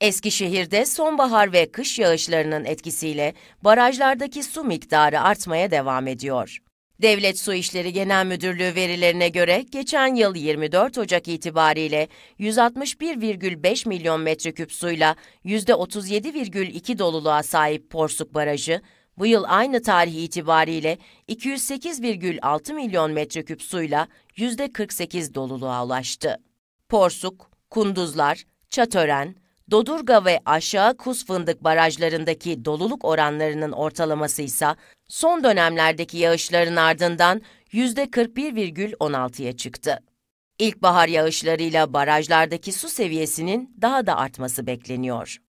Eskişehir'de sonbahar ve kış yağışlarının etkisiyle barajlardaki su miktarı artmaya devam ediyor. Devlet Su İşleri Genel Müdürlüğü verilerine göre geçen yıl 24 Ocak itibariyle 161,5 milyon metreküp suyla %37,2 doluluğa sahip Porsuk Barajı, bu yıl aynı tarih itibariyle 208,6 milyon metreküp suyla %48 doluluğa ulaştı. Porsuk, Kunduzlar, Çatören, Dodurga ve aşağı Kuz Fındık barajlarındaki doluluk oranlarının ortalaması ise son dönemlerdeki yağışların ardından %41,16'ya çıktı. İlkbahar yağışlarıyla barajlardaki su seviyesinin daha da artması bekleniyor.